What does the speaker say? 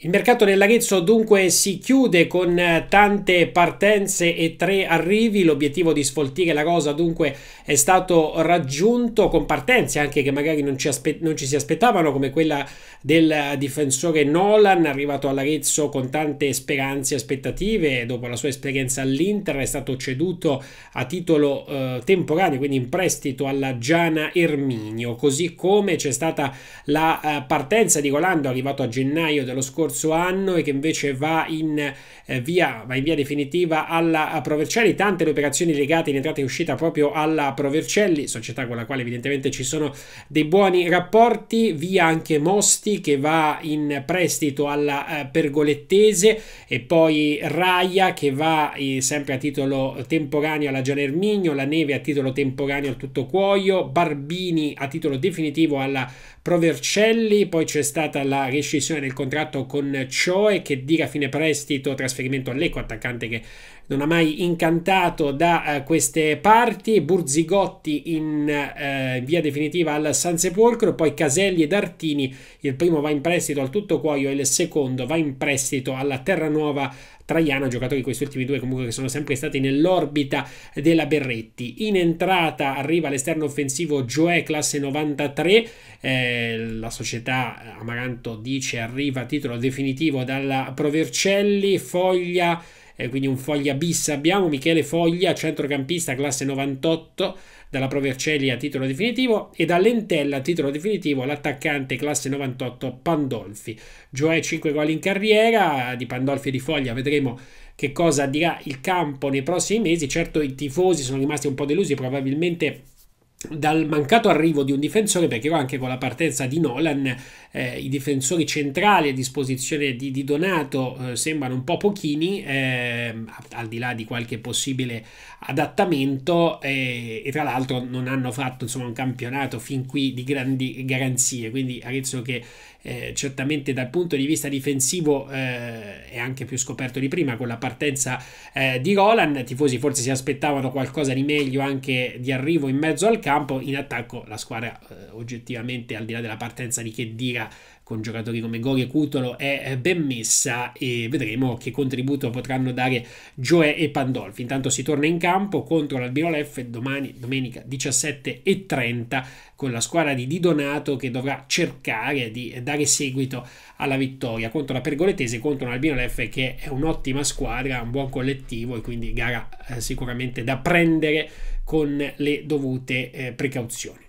Il mercato del dunque si chiude con eh, tante partenze e tre arrivi, l'obiettivo di sfoltire la rosa dunque è stato raggiunto con partenze anche che magari non ci, non ci si aspettavano come quella del difensore Nolan arrivato all'Arezzo con tante speranze e aspettative dopo la sua esperienza all'Inter è stato ceduto a titolo eh, temporaneo quindi in prestito alla Giana Erminio così come c'è stata la eh, partenza di Rolando arrivato a gennaio dello scorso scorso anno e che invece va in, eh, via, va in via definitiva alla Provercelli. Tante le operazioni legate in entrata e uscita proprio alla Provercelli, società con la quale evidentemente ci sono dei buoni rapporti. Via anche Mosti che va in prestito alla eh, Pergolettese e poi Raia che va eh, sempre a titolo temporaneo alla Gian Erminio, la Neve a titolo temporaneo al Tutto Cuoio, Barbini a titolo definitivo alla Provercelli, poi c'è stata la rescissione del contratto con con Cioe che dica fine prestito trasferimento all'Eco, attaccante che non ha mai incantato da uh, queste parti, Burzigotti in uh, via definitiva al San Sepolcro, poi Caselli ed Artini, il primo va in prestito al Tutto Cuoio e il secondo va in prestito alla Terranuova Traiana, giocatori questi ultimi due comunque che sono sempre stati nell'orbita della Berretti. In entrata arriva l'esterno offensivo Joe, classe 93, eh, la società Amaranto dice arriva a titolo di definitivo dalla Provercelli, Foglia, eh, quindi un Foglia bis abbiamo, Michele Foglia, centrocampista classe 98, dalla Provercelli a titolo definitivo e dall'Entella a titolo definitivo l'attaccante classe 98 Pandolfi. Gioè 5 gol in carriera di Pandolfi e di Foglia, vedremo che cosa dirà il campo nei prossimi mesi. Certo i tifosi sono rimasti un po' delusi, probabilmente dal mancato arrivo di un difensore, perché anche con la partenza di Nolan eh, i difensori centrali a disposizione di, di Donato eh, sembrano un po' pochini, eh, al di là di qualche possibile adattamento, e tra l'altro non hanno fatto insomma, un campionato fin qui di grandi garanzie, quindi Arezzo che eh, certamente dal punto di vista difensivo eh, è anche più scoperto di prima con la partenza eh, di Roland, tifosi forse si aspettavano qualcosa di meglio anche di arrivo in mezzo al campo, in attacco la squadra eh, oggettivamente al di là della partenza di Chedira con giocatori come Gori e Cutolo è eh, ben messa e vedremo che contributo potranno dare Joe e Pandolfi. Intanto si torna in campo contro l'Albino Leff domani, domenica 17 e 30 con la squadra di Di Donato che dovrà cercare di dare seguito alla vittoria contro la Pergoletese, contro l'Albino Leff che è un'ottima squadra, un buon collettivo e quindi gara eh, sicuramente da prendere con le dovute eh, precauzioni.